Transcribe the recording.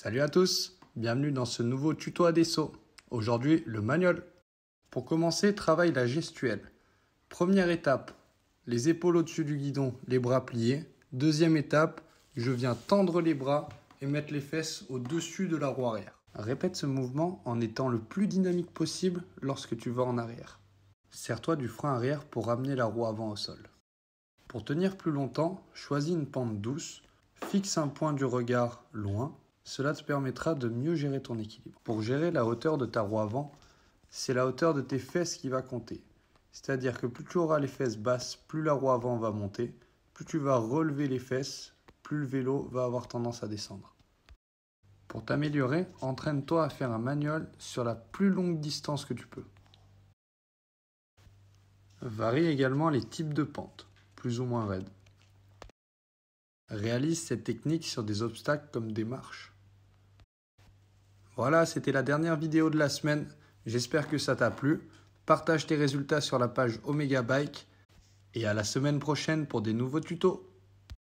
Salut à tous, bienvenue dans ce nouveau tuto des sauts. Aujourd'hui, le manuel. Pour commencer, travaille la gestuelle. Première étape, les épaules au-dessus du guidon, les bras pliés. Deuxième étape, je viens tendre les bras et mettre les fesses au-dessus de la roue arrière. Répète ce mouvement en étant le plus dynamique possible lorsque tu vas en arrière. Sers-toi du frein arrière pour ramener la roue avant au sol. Pour tenir plus longtemps, choisis une pente douce, fixe un point du regard loin cela te permettra de mieux gérer ton équilibre. Pour gérer la hauteur de ta roue avant, c'est la hauteur de tes fesses qui va compter. C'est-à-dire que plus tu auras les fesses basses, plus la roue avant va monter, plus tu vas relever les fesses, plus le vélo va avoir tendance à descendre. Pour t'améliorer, entraîne-toi à faire un manuel sur la plus longue distance que tu peux. Varie également les types de pentes, plus ou moins raides. Réalise cette technique sur des obstacles comme des marches. Voilà, c'était la dernière vidéo de la semaine. J'espère que ça t'a plu. Partage tes résultats sur la page Omega Bike. Et à la semaine prochaine pour des nouveaux tutos.